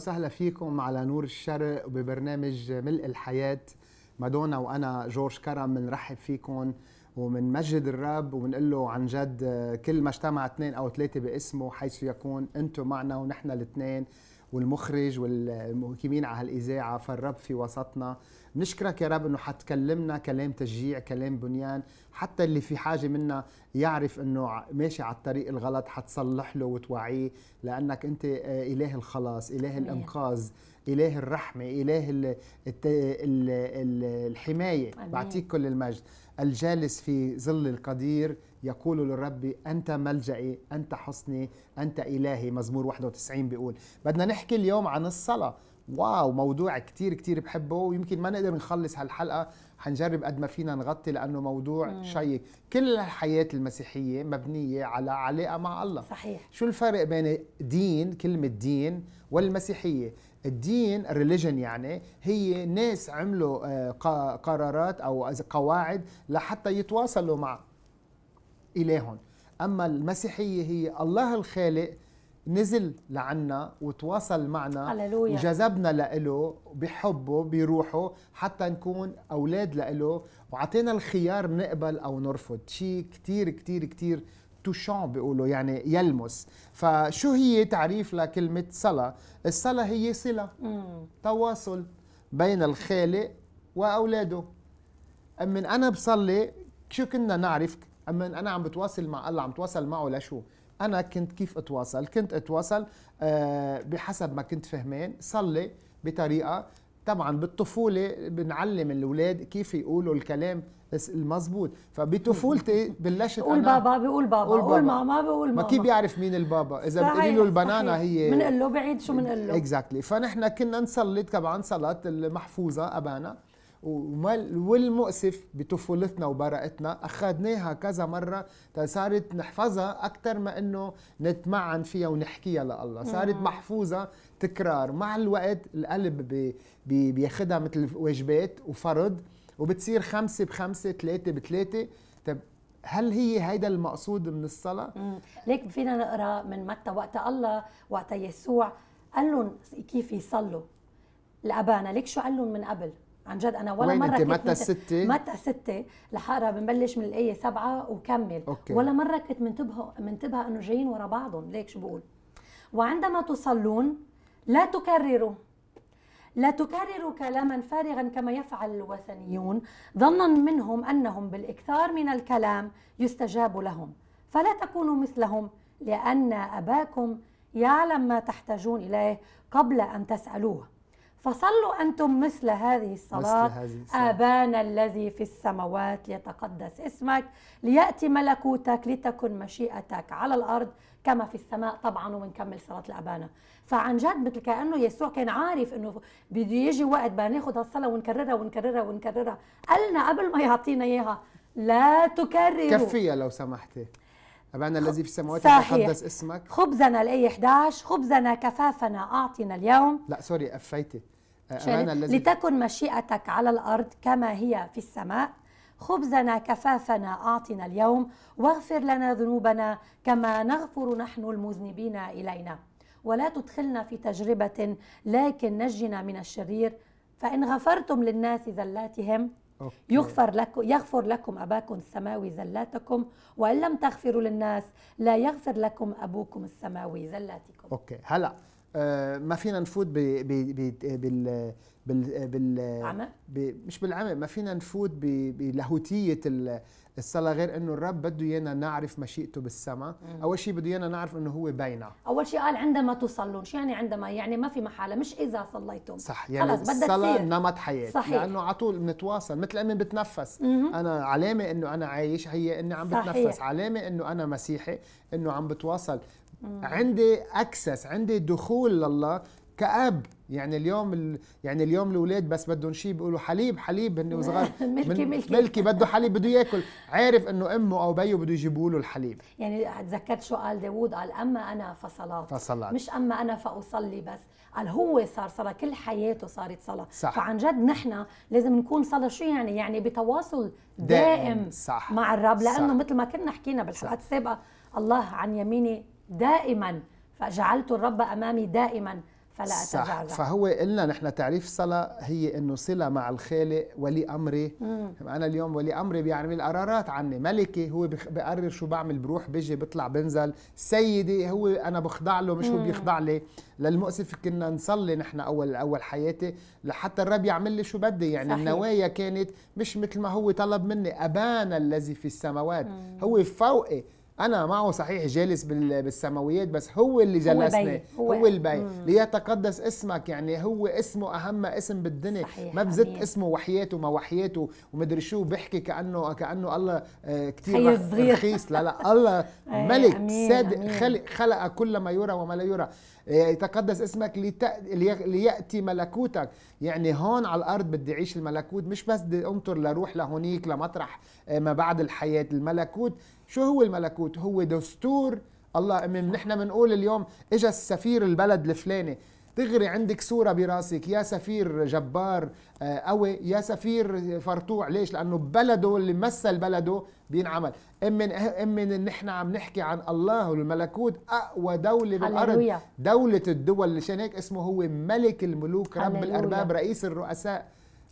وسهلا فيكم على نور الشرق ببرنامج ملء الحياة مادونا وأنا جورج كرم بنرحب فيكم ومنمجد الرب ونقول له عن جد كل ما اجتمع اثنين أو ثلاثة باسمه حيث يكون أنتم معنا ونحن الاثنين والمخرج والمقيمين على هالإذاعة فالرب في وسطنا نشكرك يا رب انه حتكلمنا كلام تشجيع كلام بنيان حتى اللي في حاجه منا يعرف انه ماشي على الطريق الغلط حتصلح له وتوعيه لانك انت آه، اله الخلاص اله الانقاذ اله الرحمه اله الحمايه بعطيك كل المجد الجالس في ظل القدير يقول للرب أنت ملجئي أنت حصني أنت إلهي مزمور 91 بيقول بدنا نحكي اليوم عن الصلاة واو موضوع كتير كتير بحبه ويمكن ما نقدر نخلص هالحلقة حنجرب قد ما فينا نغطي لأنه موضوع شيق كل الحياة المسيحية مبنية على علاقة مع الله صحيح شو الفرق بين دين كلمة دين والمسيحية الدين الريليجن يعني هي ناس عملوا آه، قرارات أو قواعد لحتى يتواصلوا مع إلههم أما المسيحية هي الله الخالق نزل لعنا وتواصل معنا هللويا. وجذبنا لإله بحبه بروحه حتى نكون أولاد لإله وعطينا الخيار نقبل أو نرفض شيء كتير كتير كتير توشون بيقولوا يعني يلمس فشو هي تعريف لكلمة صلاة الصلاة هي صلة مم. تواصل بين الخالق وأولاده من أنا بصلي شو كنا نعرف أما أنا عم بتواصل مع الله عم بتواصل معه لشو انا كنت كيف اتواصل كنت اتواصل آه، بحسب ما كنت فهمان صلي بطريقه طبعا بالطفوله بنعلم الاولاد كيف يقولوا الكلام المزبوط فبطفولتي بلشت قول بابا بيقول بابا قول, بابا. قول ماما بيقول ماما ما كيف بيعرف مين البابا اذا بتقولي له البنانا هي بنقول له بعيد شو بنقول له اكزاكتلي exactly. فنحن كنا نصلي طبعا صلاه المحفوظه ابانا والمؤسف بطفولتنا وبراءتنا اخذناها كذا مره صارت نحفظها اكثر ما انه نتمعن فيها ونحكيها لله صارت محفوظه تكرار مع الوقت القلب بي مثل واجبات وفرض وبتصير خمسة بخمسة ثلاثة بثلاثة طب هل هي هيدا المقصود من الصلاة؟ ليك فينا نقرأ من متى وقت الله وقت يسوع قال لهم كيف يصلوا لأبانا ليك شو قال لهم من قبل عن جد انا ولا وين مره كنت متى الستة؟ متى الستة لحقرا بنبلش من الايه سبعة وكمل أوكي. ولا مره كنت منتبهه منتبهه انه جايين ورا بعضهم ليك شو بقول وعندما تصلون لا تكرروا لا تكرروا كلاما فارغا كما يفعل الوثنيون ظنا منهم انهم بالاكثار من الكلام يستجاب لهم فلا تكونوا مثلهم لان اباكم يعلم ما تحتاجون اليه قبل ان تسالوه فصلوا أنتم مثل هذه الصلاة, مثل هذه الصلاة. آبانا الذي في السماوات ليتقدس اسمك ليأتي ملكوتك لتكن مشيئتك على الأرض كما في السماء طبعا وبنكمل صلاة الأبانا فعن جد مثل كأنه يسوع كان عارف أنه بده يجي وقت بقى ناخد هالصلاة ونكررها ونكررها ونكررها قالنا قبل ما يعطينا إياها لا تكرروا كفية لو سمحتي أبانا الذي في السماوات يتقدس اسمك خبزنا لأي 11 خبزنا كفافنا أعطنا اليوم لا سوري قفيتي أبانا الذي لتكن مشيئتك على الأرض كما هي في السماء خبزنا كفافنا أعطنا اليوم واغفر لنا ذنوبنا كما نغفر نحن المذنبين إلينا ولا تدخلنا في تجربة لكن نجنا من الشرير فإن غفرتم للناس زلاتهم أوكي. يغفر لكم يغفر لكم اباكم السماوي زلاتكم وان لم تغفروا للناس لا يغفر لكم ابوكم السماوي زلاتكم اوكي هلا آه ما فينا نفوت ب ب ب بال بال بال مش بالعمى ما فينا نفوت بلاهوتيه الصلاة غير انه الرب بده ايانا نعرف مشيئته بالسماء، اول شيء بده ايانا نعرف انه هو بينا اول شيء قال عندما تصلون، شو يعني عندما؟ يعني ما في محالة مش إذا صليتم صح يعني خلص الصلاة نمط حياة صحيح. لأنه على طول بنتواصل مثل أمي بتنفس مم. أنا علامة انه أنا عايش هي اني عم صحيح. بتنفس، علامة انه أنا مسيحي انه عم بتواصل مم. عندي اكسس عندي دخول لله كاب يعني اليوم ال... يعني اليوم الاولاد بس بدهم شيء بيقولوا حليب حليب هن وصغار ملكي ملكي ملكي بده حليب بده ياكل عارف انه امه او بيه بده يجيبوا له الحليب يعني تذكرت شو قال داوود قال اما انا فصلاه فصلاه مش اما انا فاصلي بس قال هو صار صلاه كل حياته صارت صلاه صح. فعن جد نحن لازم نكون صلاه شو يعني يعني بتواصل دائم, دائم. صح. مع الرب لانه مثل ما كنا حكينا بالحلقات السابقه الله عن يميني دائما فجعلت الرب امامي دائما فلا أتزعزع صح فهو قلنا نحن تعريف صلاة هي أنه صلة مع الخالق ولي أمري مم. أنا اليوم ولي أمري بيعمل قرارات عني ملكي هو بقرر شو بعمل بروح بيجي بطلع بنزل سيدي هو أنا بخضع له مش مم. هو بيخضع لي للمؤسف كنا نصلي نحن أول أول حياتي لحتى الرب يعمل لي شو بدي يعني صحيح. النوايا كانت مش مثل ما هو طلب مني أبانا الذي في السماوات مم. هو فوقي انا معه صحيح جالس بالسماويات بس هو اللي جلسني هو, هو البي ليتقدس اسمك يعني هو اسمه اهم اسم بالدنيا صحيح. ما بزت اسمه وحياته ما وحياته ومدري شو بحكي كانه كانه الله آه، كثير رخيص لا لا الله ملك صادق خلق خلق كل ما يرى وما لا يرى يتقدس اسمك لياتي ملكوتك يعني هون على الارض بدي اعيش الملكوت مش بس بدي انطر لروح لهونيك لمطرح آه، ما بعد الحياه الملكوت شو هو الملكوت هو دستور الله نحن بنقول اليوم اجى السفير البلد الفلاني دغري عندك صورة براسك يا سفير جبار قوي آه، يا سفير فرطوع ليش لأنه بلده اللي مثل بلده بينعمل امن امن أه، نحن عم نحكي عن الله والملكوت اقوى دوله بالارض دوله الدول لشان هيك اسمه هو ملك الملوك رب الارباب رئيس الرؤساء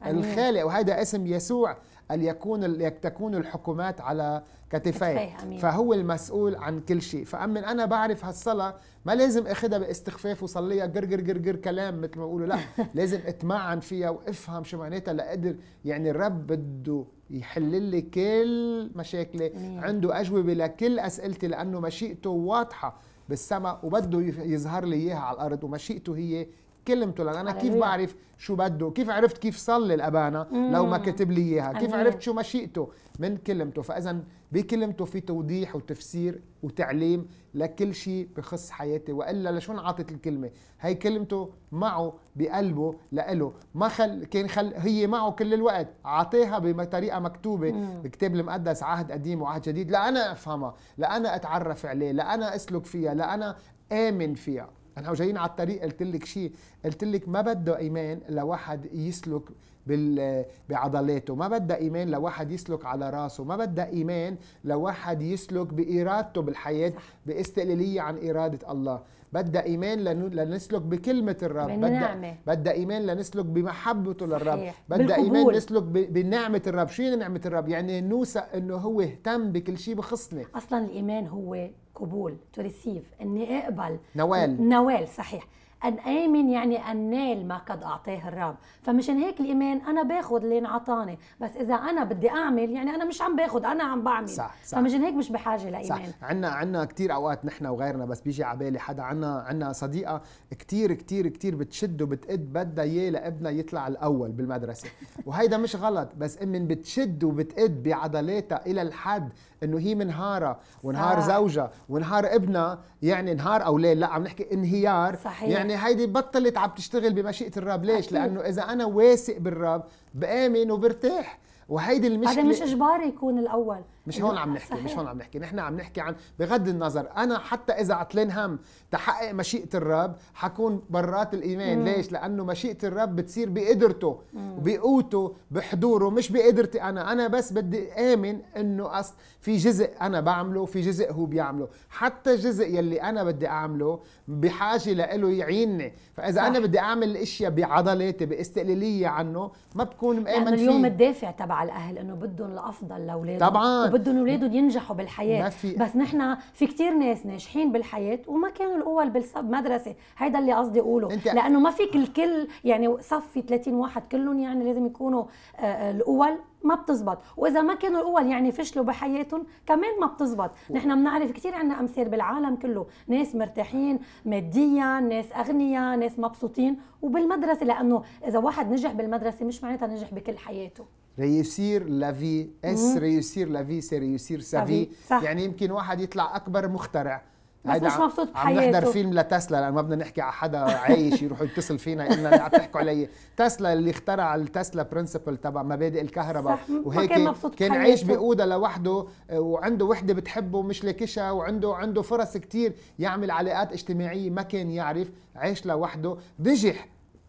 الخالق وهذا اسم يسوع أن يكون تكون الحكومات على كتفيه فهو المسؤول عن كل شيء فأمن أنا بعرف هالصلاة ما لازم أخذها باستخفاف وصليها جر جر كلام مثل ما بيقولوا لا لازم أتمعن فيها وأفهم شو معناتها لأقدر يعني الرب بده يحل لي كل مشاكلي عنده أجوبة لكل أسئلتي لأنه مشيئته واضحة بالسماء وبده يظهر لي اياها على الارض ومشيئته هي كلمته تقول انا كيف بعرف شو بده كيف عرفت كيف صلي الأبانة لو ما كتب لي اياها كيف عرفت شو مشيئته من كلمته فاذا بكلمته في توضيح وتفسير وتعليم لكل شيء بخص حياتي والا لشو انعطت الكلمه هي كلمته معه بقلبه لإله ما خل كان خل هي معه كل الوقت عطيها بطريقه مكتوبه بكتاب المقدس عهد قديم وعهد جديد لا انا افهمها لا انا اتعرف عليه لا انا اسلك فيها لا انا امن فيها احنا جايين على الطريق قلت لك شيء قلت لك ما بده ايمان لواحد يسلك بال بعضلاته ما بدها ايمان لواحد يسلك على راسه ما بدها ايمان لواحد يسلك بارادته بالحياه باستقلاليه عن اراده الله بدها ايمان لن... لنسلك بكلمه الرب بدها بدها ايمان لنسلك بمحبته للرب بدها ايمان نسلك ب... بنعمه الرب شو نعمه الرب يعني نوثق انه هو اهتم بكل شيء بخصني اصلا الايمان هو قبول تو ريسيف اني اقبل نوال نوال صحيح ان امن يعني ان نال ما قد اعطاه الرب فمشان هيك الايمان انا باخذ اللي انعطاني بس اذا انا بدي اعمل يعني انا مش عم باخذ انا عم بعمل صح صح فمشان هيك مش بحاجه لايمان صح عندنا عندنا كثير اوقات نحن وغيرنا بس بيجي على بالي حدا عندنا عندنا صديقه كثير كثير كثير بتشد وبتقد بدها اياه لابنها يطلع الاول بالمدرسه وهيدا مش غلط بس امن بتشد وبتقد بعضلاتها الى الحد انه هي منهاره ونهار زوجها ونهار ابنها يعني نهار او ليل لا عم نحكي انهيار صحيح. يعني هيدي بطلت عم تشتغل بمشيئه الرب ليش أكيد. لانه اذا انا واثق بالرب بامن وبرتاح وهيدي المشكله هذا مش اجباري يكون الاول مش هون عم نحكي صحيح. مش هون عم نحكي نحن عم نحكي عن بغض النظر انا حتى اذا عطلين هم تحقق مشيئه الرب حكون برات الايمان مم. ليش لانه مشيئه الرب بتصير بقدرته بقوته بحضوره مش بقدرتي انا انا بس بدي امن انه أص... في جزء انا بعمله في جزء هو بيعمله حتى الجزء يلي انا بدي اعمله بحاجه لإله يعينني فاذا صح. انا بدي اعمل الاشياء بعضلاتي باستقلاليه عنه ما بكون مآمن فيه اليوم الدافع تبع الاهل انه بدهم الافضل لاولادهم طبعا وبدهم اولادهم ينجحوا بالحياه في... بس نحن في كثير ناس ناجحين بالحياه وما كانوا الاول بالمدرسه هيدا اللي قصدي اقوله انت... لانه ما فيك الكل يعني صف في 30 واحد كلهم يعني لازم يكونوا آه، آه، الاول ما بتزبط واذا ما كانوا الاول يعني فشلوا بحياتهم كمان ما بتزبط نحن بنعرف كثير عندنا امثال بالعالم كله ناس مرتاحين ماديا ناس اغنياء ناس مبسوطين وبالمدرسه لانه اذا واحد نجح بالمدرسه مش معناتها نجح بكل حياته ريسير لا في اس ريسير لا في سي ريسير سا في يعني يمكن واحد يطلع اكبر مخترع بس مش مبسوط بحياته عم نحضر فيلم لتسلا لانه ما بدنا نحكي على حدا عايش يروح يتصل فينا قلنا عم تحكوا علي تسلا اللي اخترع التسلا برنسبل تبع مبادئ الكهرباء وهيك كان, كان عايش باوضه لوحده وعنده وحده بتحبه مش لاكشها وعنده عنده فرص كتير يعمل علاقات اجتماعيه ما كان يعرف عايش لوحده نجح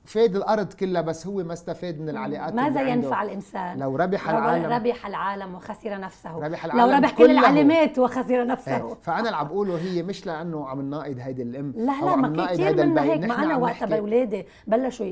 فاد الارض كلها بس هو ما استفاد من العلاقات ماذا اللي ينفع عنده. الانسان لو ربح العالم ربح العالم وخسر نفسه ربح العالم لو ربح كل العلامات وخسر نفسه ايه. فانا اللي عم بقوله هي مش لانه عم نناقض هيدي الام لا لا ما كثير منا هيك ما انا وقتها باولادي بلشوا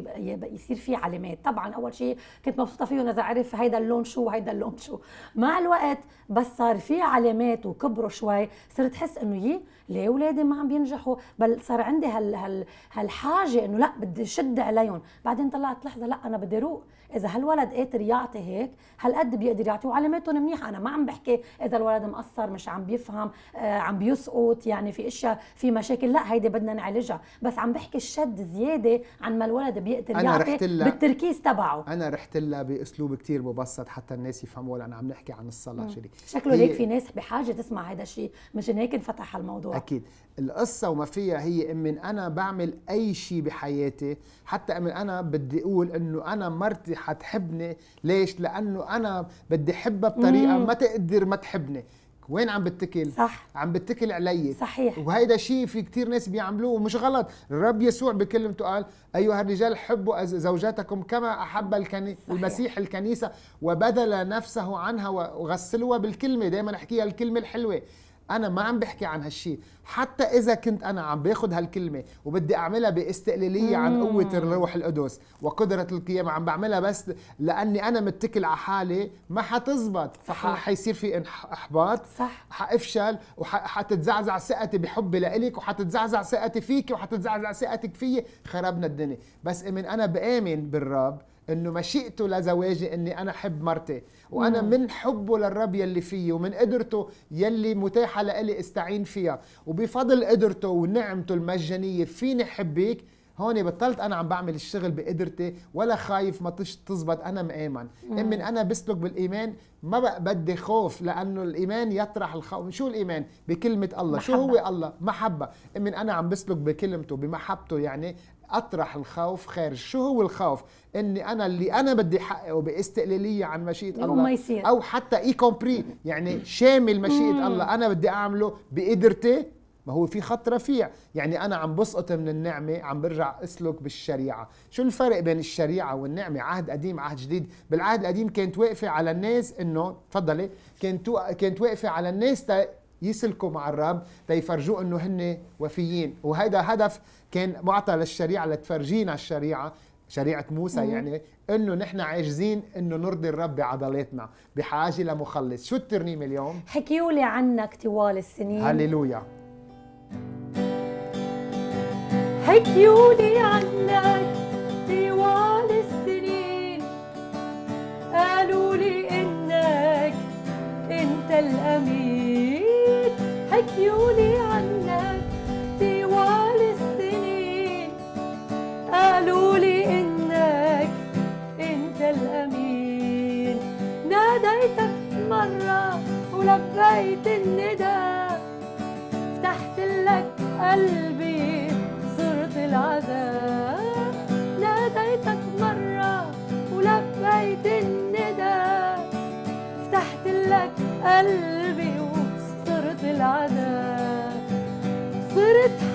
يصير في علامات طبعا اول شيء كنت مبسوطه فيهم اذا عرف هيدا اللون شو وهيدا اللون شو مع الوقت بس صار في علامات وكبروا شوي صرت حس انه يي ليه اولادي ما عم بينجحوا بل صار عندي هال هال هالحاجه انه لا بدي شد عليهم بعدين طلعت لحظه لا انا بدي روق اذا هالولد قادر يعطي هيك هالقد بيقدر يعطي وعلاماته منيحه انا ما عم بحكي اذا الولد مقصر مش عم بيفهم آه عم بيسقط يعني في اشياء في مشاكل لا هيدي بدنا نعالجها بس عم بحكي الشد زياده عن ما الولد بيقدر يعطي بالتركيز تبعه انا رحت لها باسلوب كتير مبسط حتى الناس يفهموا لان عم نحكي عن الصلاه شكله هيك في ناس بحاجه تسمع هذا الشيء مشان هيك انفتح الموضوع اكيد القصة وما فيها هي من أنا بعمل أي شيء بحياتي حتى من أنا بدي أقول أنه أنا مرتي حتحبني ليش؟ لأنه أنا بدي حبها بطريقة ما تقدر ما تحبني وين عم بتكل؟ صح عم بتكل علي صحيح وهيدا شيء في كثير ناس بيعملوه ومش غلط، الرب يسوع بكلمته قال: أيها الرجال حبوا زوجاتكم كما أحب الكني... المسيح الكنيسة وبذل نفسه عنها وغسلوها بالكلمة، دائما احكيها الكلمة الحلوة، انا ما عم بحكي عن هالشيء حتى اذا كنت انا عم باخذ هالكلمه وبدي اعملها باستقلاليه عن قوه الروح القدس وقدره القيامه عم بعملها بس لاني انا متكل على حالي ما حتزبط فحيصير في احباط صح حافشل وحتتزعزع ثقتي بحبي لإلك وحتتزعزع ثقتي فيك وحتتزعزع ثقتك فيي خربنا الدنيا بس من انا بامن بالرب انه مشيئته لزواجي اني انا احب مرتي وانا مم. من حبه للرب يلي فيه ومن قدرته يلي متاحه لإلي استعين فيها وبفضل قدرته ونعمته المجانيه فيني احبك هون بطلت انا عم بعمل الشغل بقدرتي ولا خايف ما تزبط انا مآمن امن انا بسلك بالايمان ما بدي خوف لانه الايمان يطرح الخوف شو الايمان بكلمه الله محبة. شو هو الله محبه امن انا عم بسلك بكلمته بمحبته يعني اطرح الخوف خارج شو هو الخوف اني انا اللي انا بدي حققه باستقلاليه عن مشيئه الله ما يصير. او حتى اي كومبري يعني شامل مشيئه الله انا بدي اعمله بقدرتي ما هو في خط رفيع يعني انا عم بسقط من النعمه عم برجع اسلك بالشريعه شو الفرق بين الشريعه والنعمه عهد قديم عهد جديد بالعهد القديم كانت واقفه على الناس انه تفضلي كانت كانت واقفه على الناس يسلكوا مع الرب ليفرجوه انه هن وفيين وهذا هدف كان معطى للشريعه لتفرجينا الشريعه شريعه موسى مم. يعني انه نحن عاجزين انه نرضي الرب بعضلاتنا بحاجه لمخلص شو الترنيمه اليوم حكيوا لي عنك طوال السنين هللويا حكيوا لي عنك طوال السنين قالوا لي انك انت الامين يولي عنك طوال السنين قالوا لي انك انت الامين ناديتك مره ولبيت الندى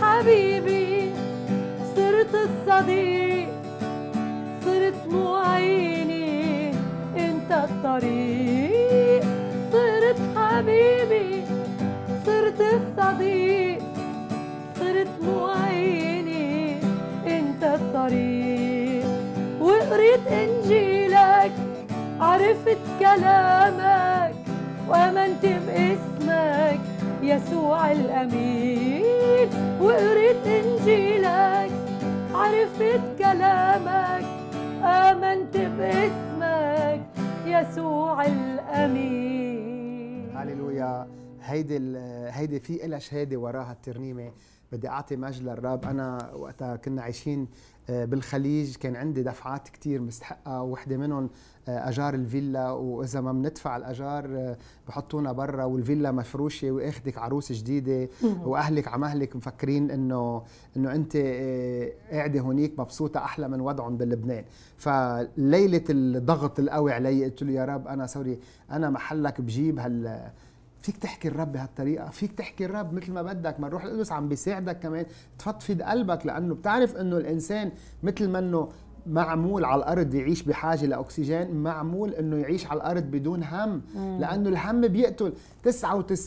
حبيبي صرت الصديق صرت معيني انت الطريق صرت حبيبي صرت الصديق صرت معيني انت الطريق وقريت انجيلك عرفت كلامك وامنت باسمك يسوع الأمين وقريت إنجيلك عرفت كلامك آمنت باسمك يسوع الأمين هللويا هيدي هيدي في لها شهاده وراها الترنيمه بدي اعطي مجد للرب انا وقتها كنا عايشين آه، بالخليج كان عندي دفعات كتير مستحقة وحدة منهم آه، أجار الفيلا وإذا ما بندفع الأجار آه، بحطونا برا والفيلا مفروشة وأخدك عروس جديدة وأهلك عمهلك مفكرين إنه إنه أنت قاعدة هونيك مبسوطة أحلى من وضعهم بلبنان فليلة الضغط القوي علي قلت له يا رب أنا سوري أنا محلك بجيب هال فيك تحكي الرب بهالطريقه فيك تحكي الرب مثل ما بدك ما الروح القدس عم بيساعدك كمان تفضفض قلبك لانه بتعرف انه الانسان مثل ما انه معمول على الارض يعيش بحاجه لاكسجين معمول انه يعيش على الارض بدون هم لانه الهم بيقتل 99%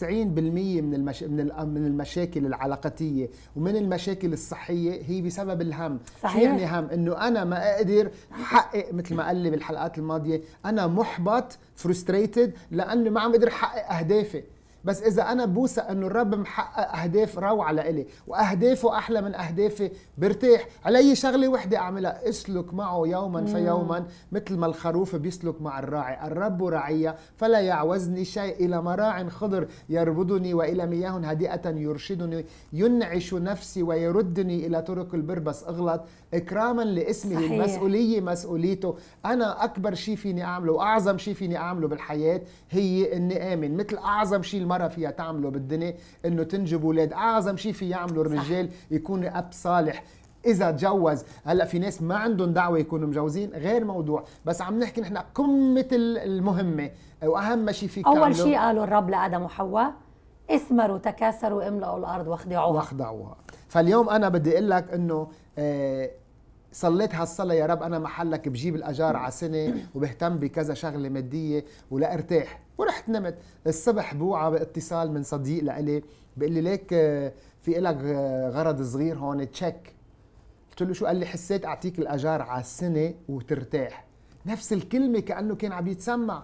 من المش... من من المشاكل العلاقاتيه ومن المشاكل الصحيه هي بسبب الهم صحيح. يعني هم انه انا ما اقدر احقق مثل ما قال لي بالحلقات الماضيه انا محبط فرستريتد لانه ما عم بقدر احقق اهدافي بس اذا انا بوثق انه الرب محقق اهداف روعه لإلي واهدافه احلى من اهدافي برتاح علي شغله وحده اعملها اسلك معه يوما فيوما مثل ما الخروف بيسلك مع الراعي الرب رعية فلا يعوزني شيء الى مراع خضر يربضني والى مياه هادئه يرشدني ينعش نفسي ويردني الى طرق البر بس اغلط اكراما لاسمه صحيح. المسؤوليه مسؤوليته انا اكبر شيء فيني اعمله واعظم شيء فيني اعمله بالحياه هي اني امن مثل اعظم شيء مرة فيها تعمله بالدنيا انه تنجب اولاد اعظم شيء في يعمله الرجال يكون اب صالح اذا تجوز هلا في ناس ما عندهم دعوه يكونوا مجوزين غير موضوع بس عم نحكي نحن قمه المهمه واهم شيء فيك اول شيء قالوا الرب لادم وحواء اثمروا تكاثروا املأوا الارض واخدعوها واخدعوها فاليوم انا بدي اقول لك انه آه صليت هالصلاة يا رب أنا محلك بجيب الأجار على سنة وبهتم بكذا شغلة مادية ولا ارتاح ورحت نمت الصبح بوعى باتصال من صديق لإلي بيقول لي ليك آه، في لك آه، غرض صغير هون تشيك قلت له شو قال لي حسيت اعطيك الاجار على السنه وترتاح نفس الكلمه كانه كان عم يتسمع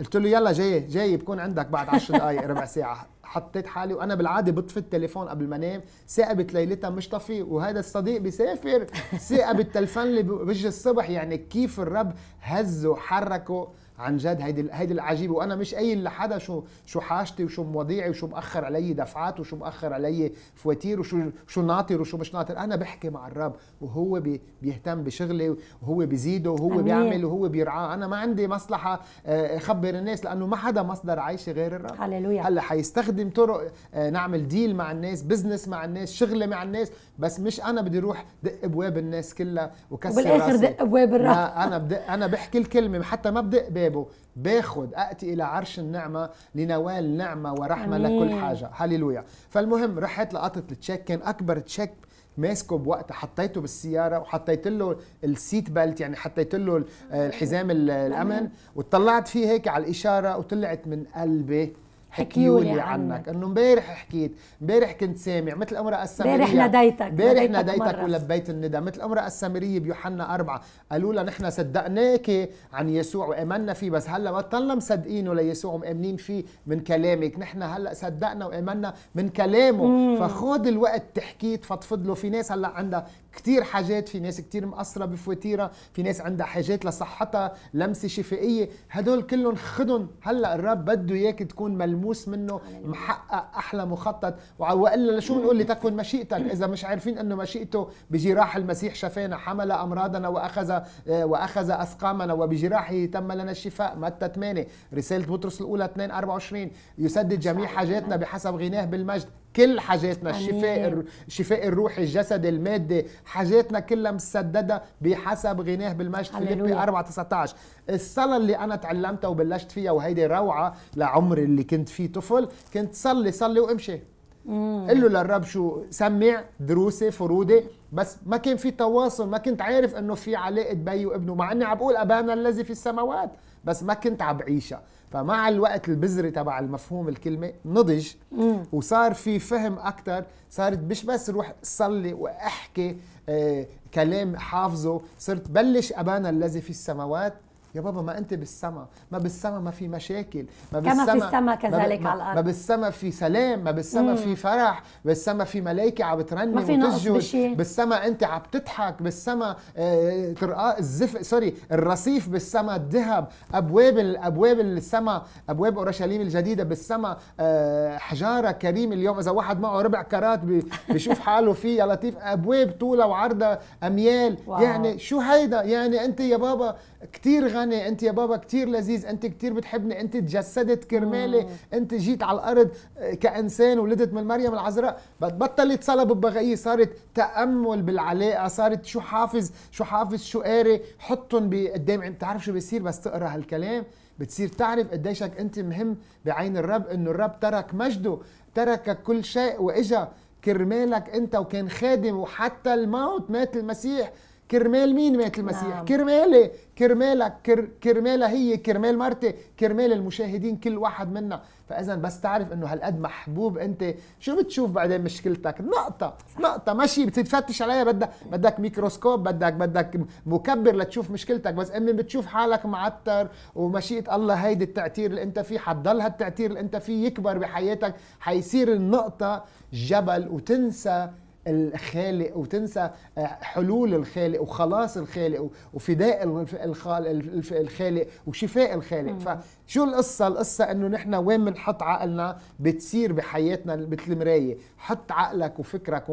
قلت له يلا جاي جاي بكون عندك بعد 10 دقائق ربع ساعه حطيت حالي وانا بالعاده بطفي التليفون قبل ما انام ثاقبت ليلتها مش طفي وهذا الصديق بيسافر ثاقب التلفون اللي بوجه الصبح يعني كيف الرب هزه حركه عن جد هيدي هيدي العجيبه وانا مش قايل لحدا شو شو حاجتي وشو مواضيعي وشو مأخر علي دفعات وشو مأخر علي فواتير وشو شو ناطر وشو مش ناطر انا بحكي مع الرب وهو بي بيهتم بشغلي وهو بيزيده وهو أمين. بيعمل وهو بيرعاه انا ما عندي مصلحه آه، اخبر الناس لانه ما حدا مصدر عيشي غير الرب هللويا هلا حيستخدم طرق آه، نعمل ديل مع الناس بزنس مع الناس شغله مع الناس بس مش انا بدي اروح دق ابواب الناس كلها وكسر وبالاخر دق ابواب الرب انا بدق انا بحكي الكلمه حتى ما بدق باب كتابه باخد أأتي إلى عرش النعمة لنوال نعمة ورحمة أمين. لكل حاجة هللويا فالمهم رحت لقطت التشيك كان أكبر تشيك ماسكه بوقتها حطيته بالسياره وحطيت له السيت بيلت يعني حطيت له آه، الحزام الامن وطلعت فيه هيك على الاشاره وطلعت من قلبي حكيولي عنك, عنك. انه امبارح حكيت امبارح كنت سامع مثل امراه السامريه امبارح ناديتك امبارح ناديتك ولبيت الندى مثل امراه السامريه بيوحنا أربعة قالوا لها نحن صدقناك عن يسوع وامنا فيه بس هلا بطلنا مصدقينه ليسوع ومآمنين فيه من كلامك نحن هلا صدقنا وامنا من كلامه فخذ الوقت تحكي تفضفض له في ناس هلا عندها كتير حاجات في ناس كتير مقصره بفواتيرها في ناس عندها حاجات لصحتها لمسه شفائيه هدول كلهم خدهم هلا الرب بده اياك تكون ملموس ملموس منه محقق احلى مخطط والا شو بنقول لتكن مشيئتك اذا مش عارفين انه مشيئته بجراح المسيح شفانا حمل امراضنا واخذ آه، واخذ اسقامنا وبجراحه تم لنا الشفاء متى 8 رساله بطرس الاولى 2 24 يسدد جميع حاجاتنا بحسب غناه بالمجد كل حاجاتنا الشفاء الشفاء الروحي الجسد المادي حاجاتنا كلها مسدده بحسب غناه بالمجد فيليبي 4 19 الصلاه اللي انا تعلمتها وبلشت فيها وهيدي روعه لعمري اللي كنت فيه طفل كنت صلي صلي وامشي قل له للرب شو سمع دروسي فرودي بس ما كان في تواصل ما كنت عارف انه في علاقه بي وابنه مع اني عم بقول ابانا الذي في السماوات بس ما كنت عم بعيشها فمع الوقت البذرة تبع المفهوم الكلمة نضج وصار في فهم اكثر صارت مش بس روح صلي وأحكي آه، كلام حافظه صرت بلش أبانا الذي في السماوات يا بابا ما انت بالسما ما بالسما ما في مشاكل ما كما في السما كذلك ما على الارض ما بالسما في سلام ما بالسما في فرح بالسما في ملائكه عم ترنم وتسجد بالسما انت عم تضحك بالسما آه ترقاء الزفق سوري الرصيف بالسما الذهب ابواب الابواب السما ابواب اورشليم الجديده بالسما آه، حجاره كريم اليوم اذا واحد معه ربع كرات بيشوف حاله فيه يا لطيف ابواب طولها وعرضها اميال واو. يعني شو هيدا يعني انت يا بابا كثير خانه انت يا بابا كثير لذيذ انت كثير بتحبني انت تجسدت كرمالي انت جيت على الارض آه، كانسان ولدت من مريم العذراء بطلت صلاة ببغايه صارت تامل بالعلاقه صارت شو حافظ شو حافظ شو قاري حطهم انت بتعرف شو بيصير بس تقرا هالكلام بتصير تعرف قديشك انت مهم بعين الرب انه الرب ترك مجده ترك كل شيء واجا كرمالك انت وكان خادم وحتى الموت مات المسيح كرمال مين مات المسيح نعم. كرمالي كرمالك كر... كرمالها هي كرمال مرتي كرمال المشاهدين كل واحد منا فاذا بس تعرف انه هالقد محبوب انت شو بتشوف بعدين مشكلتك نقطه صح. نقطه ماشي بتتفتش عليها بدك بدك ميكروسكوب بدك بدك مكبر لتشوف مشكلتك بس امي بتشوف حالك معتر ومشيئه الله هيدي التعتير اللي انت فيه حتضل هالتعتير اللي انت فيه يكبر بحياتك حيصير النقطه جبل وتنسى الخالق وتنسى آه، حلول الخالق وخلاص الخالق وفداء الخالق وشفاء الخالق فشو القصة القصة انه نحن وين بنحط عقلنا بتصير بحياتنا مثل المراية حط عقلك وفكرك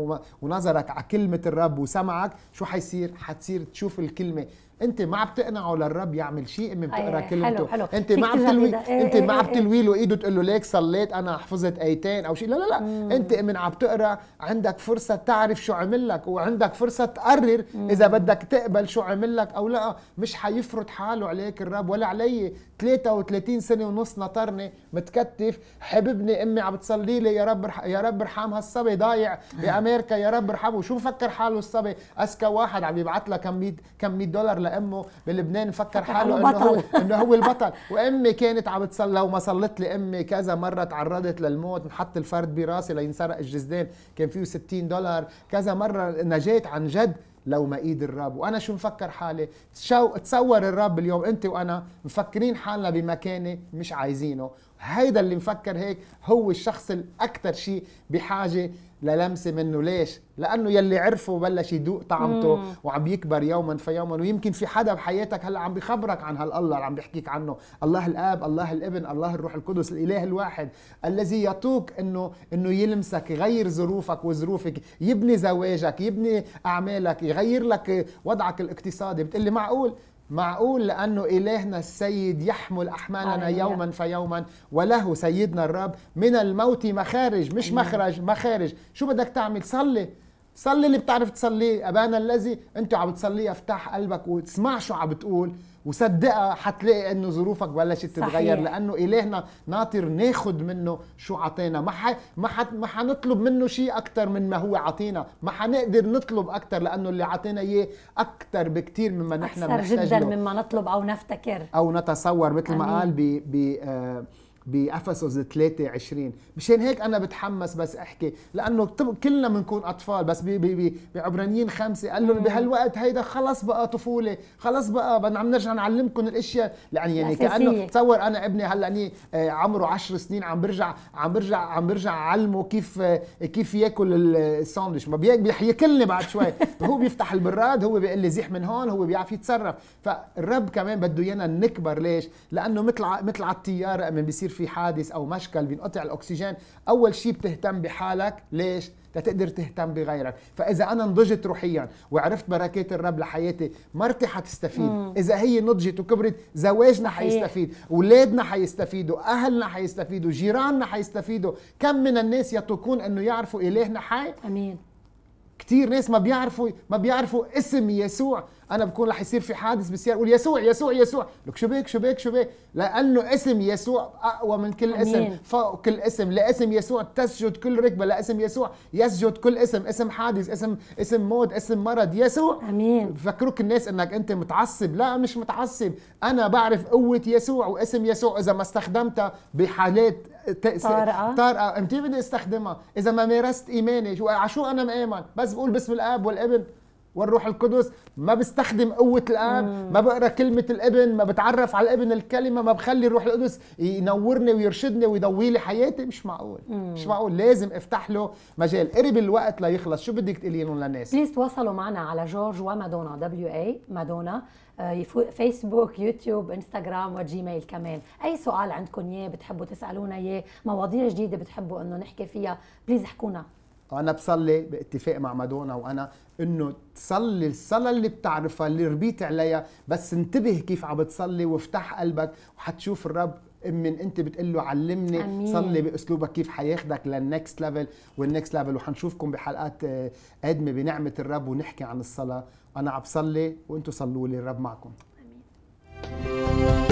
ونظرك على كلمة الرب وسمعك شو حيصير حتصير تشوف الكلمة انت ما بتقنعه للرب يعمل شيء امي بتقرا ايه، كلمته حلو حلو. انت ما ايه، ايه، عم ايه انت ما عم تلوي له ايده تقول له ليك صليت انا حفظت ايتين او شيء لا لا لا مم. انت من عم تقرا عندك فرصه تعرف شو عمل لك وعندك فرصه تقرر مم. اذا بدك تقبل شو عمل لك او لا مش حيفرض حاله عليك الرب ولا علي 33 سنه ونص نطرني متكتف حببني امي عم تصلي لي يا رب يا رب ارحم هالصبي ضايع بامريكا يا رب ارحمه شو مفكر حاله الصبي اذكى واحد عم يبعث له كم 100 كم 100 دولار لامه بلبنان مفكر حاله انه هو انه هو البطل وامي كانت عم بتصلى وما صلت لي امي كذا مره تعرضت للموت انحط الفرد براسي لينسرق الجزدان كان فيه 60 دولار كذا مره نجيت عن جد لو ما ايد الرب وانا شو مفكر حالي شو تصور الرب اليوم انت وانا مفكرين حالنا بمكانه مش عايزينه هيدا اللي مفكر هيك هو الشخص الاكثر شيء بحاجه للمسه منه ليش؟ لانه يلي عرفه بلش يدوق طعمته مم. وعم يكبر يوما فيوما في ويمكن في حدا بحياتك هلا عم بخبرك عن هالله اللي عم بيحكيك عنه، الله الاب، الله الابن، الله الروح القدس، الاله الواحد الذي يطوق انه انه يلمسك، يغير ظروفك وظروفك، يبني زواجك، يبني اعمالك، يغير لك وضعك الاقتصادي، بتقول لي معقول معقول لأنه إلهنا السيد يحمل أحمالنا يوما فيوما وله سيدنا الرب من الموت مخارج مش مخرج مخارج شو بدك تعمل صلي صلي اللي بتعرف تصليه أبانا الذي أنت عم تصليه افتح قلبك واسمع شو عم بتقول وصدقها حتلاقي انه ظروفك بلشت تتغير لانه الهنا ناطر ناخذ منه شو عطينا ما ح... ما ح... ما حنطلب منه شيء اكثر من ما هو عطينا ما حنقدر نطلب اكثر لانه اللي عطينا اياه اكثر بكثير مما نحن بنحتاج جدا مما نطلب او نفتكر او نتصور مثل ما قال ب ب آه بأفسس 3 20 مشان هيك أنا بتحمس بس أحكي لأنه كلنا بنكون أطفال بس بعبرانيين خمسة قال لهم بهالوقت هيدا خلص بقى طفولة خلص بقى بدنا عم نرجع نعلمكم الأشياء يعني يعني كأنه تصور أنا ابني هلا آه، عمره 10 سنين عم برجع عم برجع عم برجع أعلمه كيف آه، كيف ياكل الساندويتش ما بياكلني بعد شوي هو بيفتح البراد هو بيقول لي زيح من هون هو بيعرف يتصرف فالرب كمان بده ايانا نكبر ليش؟ لأنه مثل مثل على الطيارة بصير في حادث او مشكل بينقطع الاكسجين اول شيء بتهتم بحالك ليش لتقدر تهتم بغيرك فاذا انا نضجت روحيا وعرفت بركات الرب لحياتي مرتي حتستفيد مم. اذا هي نضجت وكبرت زواجنا حيستفيد اولادنا حيستفيدوا اهلنا حيستفيدوا جيراننا حيستفيدوا كم من الناس يتوقون انه يعرفوا الهنا حي امين كثير ناس ما بيعرفوا ما بيعرفوا اسم يسوع انا بكون رح يصير في حادث بالسياره اقول يسوع يسوع يسوع لك شو بيك شو بيك شو بيك لانه اسم يسوع اقوى من كل أمين. اسم فوق كل اسم لاسم يسوع تسجد كل ركبه لاسم يسوع يسجد كل اسم اسم حادث اسم اسم موت اسم مرض يسوع امين بفكروك الناس انك انت متعصب لا مش متعصب انا بعرف قوه يسوع واسم يسوع اذا ما استخدمتها بحالات طارئه طارئه امتى بدي استخدمها اذا ما مارست ايماني شو شو انا مآمن بس بقول باسم الاب والابن والروح القدس ما بستخدم قوة الآب ما بقرا كلمة الابن ما بتعرف على الابن الكلمة ما بخلي الروح القدس ينورني ويرشدني ويضوي لي حياتي مش معقول مم. مش معقول لازم افتح له مجال قرب الوقت ليخلص شو بدك تقولي لهم للناس بليز تواصلوا معنا على جورج ومادونا دبليو اي مادونا آه، فيسبوك يوتيوب انستغرام وجيميل كمان اي سؤال عندكم اياه بتحبوا تسالونا اياه مواضيع جديده بتحبوا انه نحكي فيها بليز احكونا انا بصلي باتفاق مع مادونا وانا انه تصلي الصلاه اللي بتعرفها اللي ربيت عليها بس انتبه كيف عم بتصلي وافتح قلبك وحتشوف الرب من انت بتقول له علمني أمين. صلي باسلوبك كيف حياخدك للنكست ليفل والنكست ليفل وحنشوفكم بحلقات آه، قادمه بنعمه الرب ونحكي عن الصلاه انا عم بصلي وانتم صلوا لي الرب معكم امين